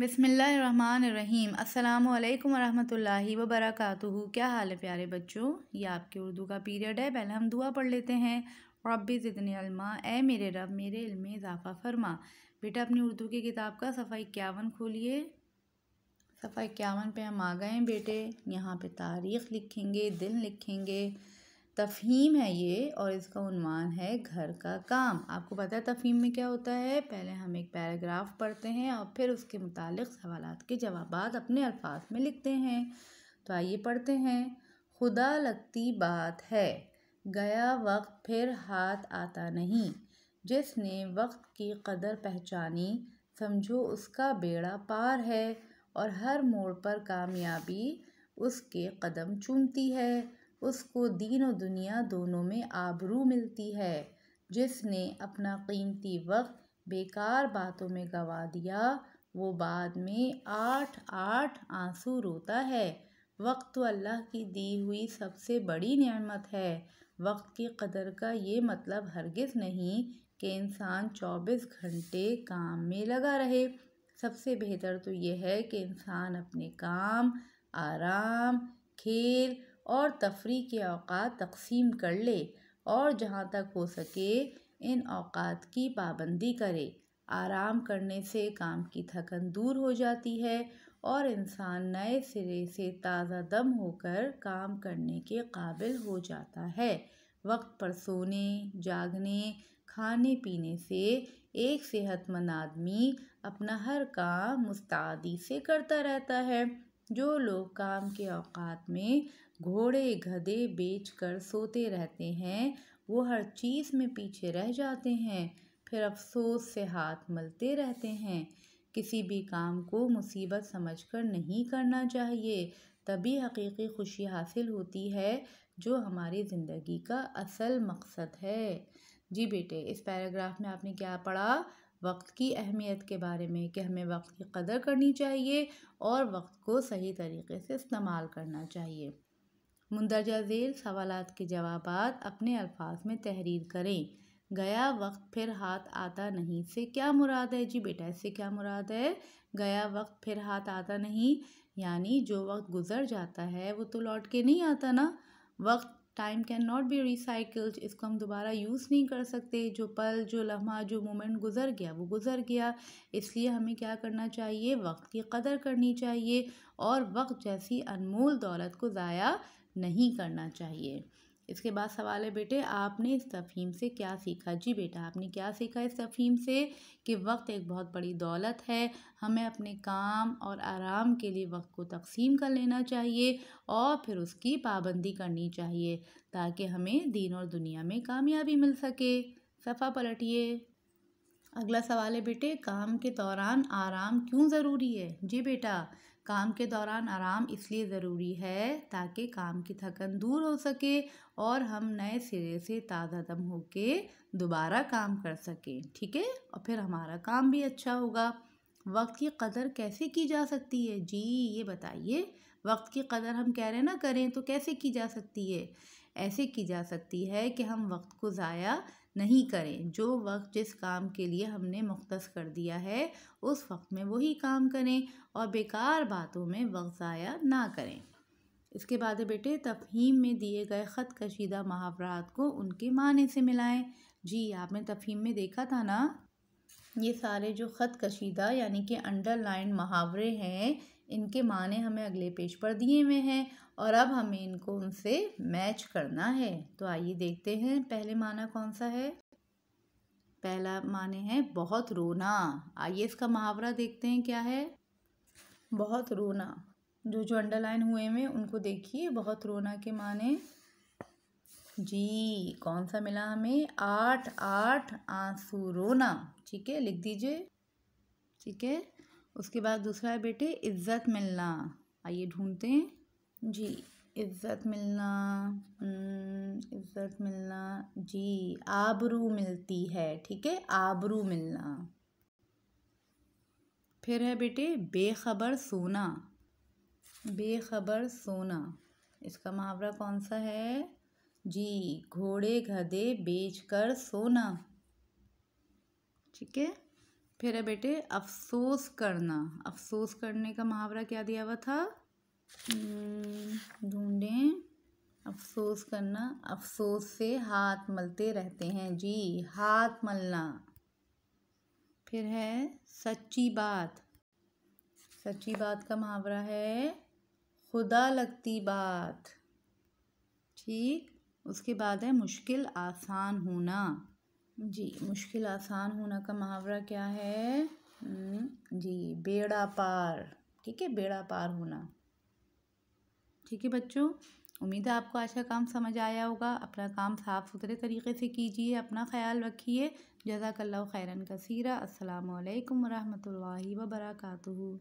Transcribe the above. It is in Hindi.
बिसमीम् अल्लाम वरहमतुल्लाहि वबरकातुहू क्या हाल है प्यारे बच्चों ये आपके उर्दू का पीरियड है पहले हम दुआ पढ़ लेते हैं रब्बी ज़िदन अलमा ए मेरे रब मेरे इल्म में इजाफ़ा फरमा बेटा अपनी उर्दू की किताब का सफ़ा इक्यावन खोलिए सफ़ा इक्यावन पे हम आ गए हैं बेटे यहाँ पे तारीख़ लिखेंगे दिन लिखेंगे तफहीम है ये और इसका उनवान है घर का काम आपको पता है तफहीम में क्या होता है पहले हम एक पैराग्राफ पढ़ते हैं और फिर उसके मुतालिक सवालात के जवाब अपने अल्फाज में लिखते हैं तो आइए पढ़ते हैं खुदा लगती बात है गया वक्त फिर हाथ आता नहीं जिसने वक्त की कदर पहचानी समझो उसका बेड़ा पार है और हर मोड़ पर कामयाबी उसके कदम चूमती है उसको दीन और दुनिया दोनों में आबरू मिलती है जिसने अपना कीमती वक्त बेकार बातों में गवा दिया वो बाद में आठ आठ आंसू रोता है वक्त तो अल्लाह की दी हुई सबसे बड़ी नियामत है वक्त की कदर का ये मतलब हरगिज़ नहीं कि इंसान चौबीस घंटे काम में लगा रहे सबसे बेहतर तो यह है कि इंसान अपने काम आराम खेल और तफरी के अवात तकसीम कर ले और जहाँ तक हो सके इन अवात की पाबंदी करे आराम करने से काम की थकन दूर हो जाती है और इंसान नए सिरे से ताज़ा दम होकर काम करने के काबिल हो जाता है वक्त पर सोने जागने खाने पीने से एक सेहतमंद आदमी अपना हर काम मुस्तादी से करता रहता है जो लोग काम के औकात में घोड़े गधे बेच कर सोते रहते हैं वो हर चीज़ में पीछे रह जाते हैं फिर अफसोस से हाथ मलते रहते हैं किसी भी काम को मुसीबत समझकर नहीं करना चाहिए तभी हकीकी खुशी हासिल होती है जो हमारी ज़िंदगी का असल मकसद है जी बेटे इस पैराग्राफ में आपने क्या पढ़ा वक्त की अहमियत के बारे में कि हमें वक्त की कदर करनी चाहिए और वक्त को सही तरीके से इस्तेमाल करना चाहिए मंदरजा झेल सवाल के जवाब अपने अल्फाज में तहरीर करें गया वक्त फिर हाथ आता नहीं से क्या मुराद है जी बेटा इससे क्या मुराद है गया वक्त फिर हाथ आता नहीं यानी जो वक्त गुजर जाता है वो तो लौट के नहीं आता ना वक्त time cannot be recycled इसको हम दोबारा यूज़ नहीं कर सकते जो पल जो लम्हा जो मोमेंट गुजर गया वो गुजर गया इसलिए हमें क्या करना चाहिए वक्त की कदर करनी चाहिए और वक्त जैसी अनमोल दौलत को ज़ाया नहीं करना चाहिए इसके बाद सवाल है बेटे आपने इस तफहीम से क्या सीखा जी बेटा आपने क्या सीखा इस तफहीम से कि वक्त एक बहुत बड़ी दौलत है हमें अपने काम और आराम के लिए वक्त को तकसीम कर लेना चाहिए और फिर उसकी पाबंदी करनी चाहिए ताकि हमें दीन और दुनिया में कामयाबी मिल सके सफ़ा पलटिए अगला सवाल है बेटे काम के दौरान आराम क्यों ज़रूरी है जी बेटा काम के दौरान आराम इसलिए ज़रूरी है ताकि काम की थकन दूर हो सके और हम नए सिरे से ताज़ा दम होके दोबारा काम कर सकें ठीक है और फिर हमारा काम भी अच्छा होगा वक्त की कदर कैसे की जा सकती है जी ये बताइए वक्त की कदर हम कह रहे ना करें तो कैसे की जा सकती है ऐसे की जा सकती है कि हम वक्त को ज़ाया नहीं करें जो वक्त जिस काम के लिए हमने मुख्त कर दिया है उस वक्त में वही काम करें और बेकार बातों में वक्त ज़ाया ना करें इसके बाद बेटे तफहीम में दिए गए ख़त कशीदा महावरात को उनके माने से मिलाएं जी आपने तफहीम में देखा था ना ये सारे जो ख़त कशीदा यानी कि अंडरलाइन मुहावरे हैं इनके माने हमें अगले पेज पर दिए हुए हैं और अब हमें इनको उनसे मैच करना है तो आइए देखते हैं पहले माना कौन सा है पहला माने है बहुत रोना आइए इसका मुहावरा देखते हैं क्या है बहुत रोना जो जो अंडरलाइन हुए हुए उनको देखिए बहुत रोना के माने जी कौन सा मिला हमें आठ आठ आंसू रोना ठीक है लिख दीजिए ठीक है उसके बाद दूसरा है बेटे इज्जत मिलना आइए ढूंढते हैं जी इज्जत मिलना हम्म, इज्जत मिलना जी आबरू मिलती है ठीक है आबरू मिलना फिर है बेटे बेखबर सोना बेखबर सोना इसका मुहावरा कौन सा है जी घोड़े गधे बेचकर सोना ठीक है फिर है बेटे अफसोस करना अफसोस करने का मुहावरा क्या दिया हुआ था हम्म, ढूंढें अफसोस करना अफसोस से हाथ मलते रहते हैं जी हाथ मलना फिर है सच्ची बात सच्ची बात का मुहावरा है खुदा लगती बात ठीक उसके बाद है मुश्किल आसान होना जी मुश्किल आसान होना का मुहावरा क्या है हम्म, जी बेड़ा पार ठीक है बेड़ा पार होना ठीक है बच्चों उम्मीद है आपको आज का काम समझ आया होगा अपना काम साफ़ सुथरे तरीके से कीजिए अपना ख्याल रखिए जजाकल्ला खैरन कसीरा असलकम वरहमल वर्का